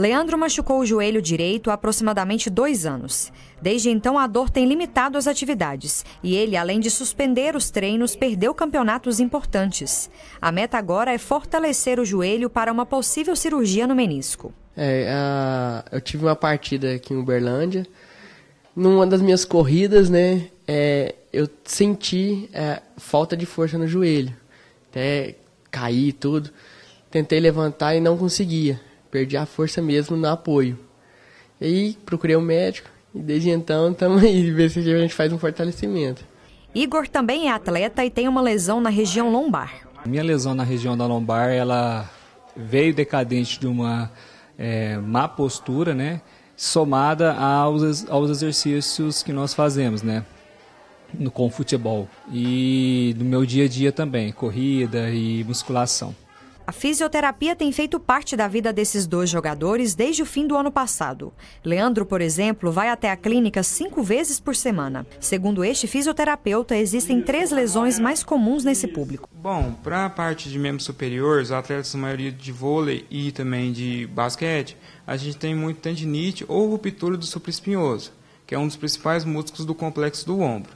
Leandro machucou o joelho direito há aproximadamente dois anos. Desde então, a dor tem limitado as atividades e ele, além de suspender os treinos, perdeu campeonatos importantes. A meta agora é fortalecer o joelho para uma possível cirurgia no menisco. É, eu tive uma partida aqui em Uberlândia. Numa das minhas corridas, né, é, eu senti é, falta de força no joelho. Até cair e tudo. Tentei levantar e não conseguia perdi a força mesmo no apoio. E aí procurei um médico e desde então estamos aí, ver se a gente faz um fortalecimento. Igor também é atleta e tem uma lesão na região lombar. Minha lesão na região da lombar, ela veio decadente de uma é, má postura, né? Somada aos, aos exercícios que nós fazemos, né? No, com futebol. E no meu dia a dia também, corrida e musculação. A fisioterapia tem feito parte da vida desses dois jogadores desde o fim do ano passado. Leandro, por exemplo, vai até a clínica cinco vezes por semana. Segundo este fisioterapeuta, existem três lesões mais comuns nesse público. Bom, para a parte de membros superiores, atletas, a maioria de vôlei e também de basquete, a gente tem muito tendinite ou ruptura do supraespinhoso, que é um dos principais músculos do complexo do ombro.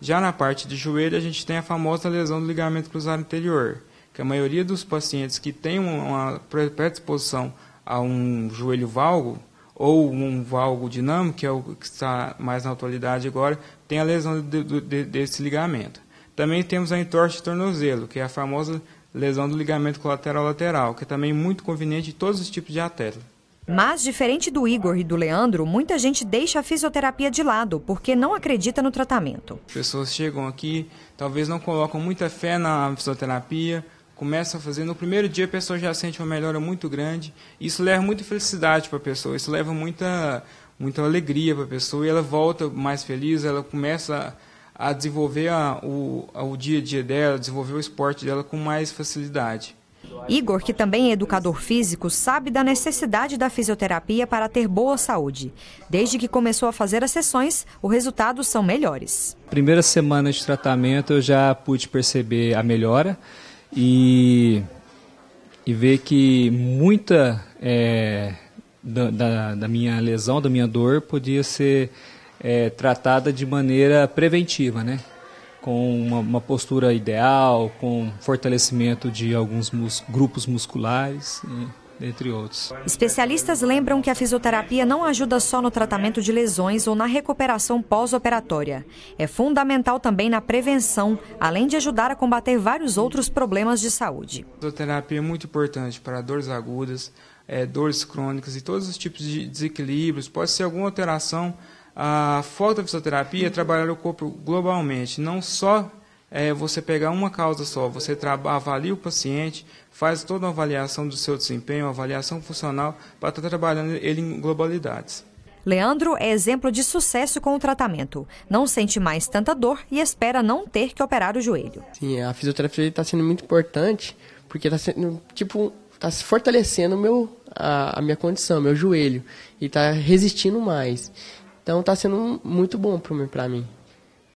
Já na parte de joelho, a gente tem a famosa lesão do ligamento cruzado anterior, que a maioria dos pacientes que tem uma predisposição a um joelho valgo ou um valgo dinâmico, que é o que está mais na atualidade agora, tem a lesão de, de, desse ligamento. Também temos a entorse de tornozelo, que é a famosa lesão do ligamento colateral lateral, que é também muito conveniente em todos os tipos de atleta. Mas, diferente do Igor e do Leandro, muita gente deixa a fisioterapia de lado, porque não acredita no tratamento. Pessoas chegam aqui, talvez não colocam muita fé na fisioterapia, começa a fazer, no primeiro dia a pessoa já sente uma melhora muito grande. Isso leva muita felicidade para a pessoa, isso leva muita, muita alegria para a pessoa e ela volta mais feliz, ela começa a, a desenvolver a, o, a, o dia a dia dela, desenvolver o esporte dela com mais facilidade. Igor, que também é educador físico, sabe da necessidade da fisioterapia para ter boa saúde. Desde que começou a fazer as sessões, os resultados são melhores. Primeira semana de tratamento eu já pude perceber a melhora e, e ver que muita é, da, da, da, minha lesão, da minha dor, podia ser é, tratada de maneira preventiva, né? com uma, uma, postura ideal, com fortalecimento de alguns mus, grupos musculares. E, né? entre outros. Especialistas lembram que a fisioterapia não ajuda só no tratamento de lesões ou na recuperação pós-operatória. É fundamental também na prevenção, além de ajudar a combater vários outros problemas de saúde. A fisioterapia é muito importante para dores agudas, é, dores crônicas e todos os tipos de desequilíbrios. Pode ser alguma alteração. A foto da fisioterapia é trabalhar o corpo globalmente, não só é você pegar uma causa só, você avalia o paciente, faz toda uma avaliação do seu desempenho, avaliação funcional, para estar tá trabalhando ele em globalidades. Leandro é exemplo de sucesso com o tratamento. Não sente mais tanta dor e espera não ter que operar o joelho. Sim, a fisioterapia está sendo muito importante, porque está sendo, tipo, está se fortalecendo meu, a, a, minha condição, meu joelho, e está resistindo mais. Então está sendo muito bom para mim.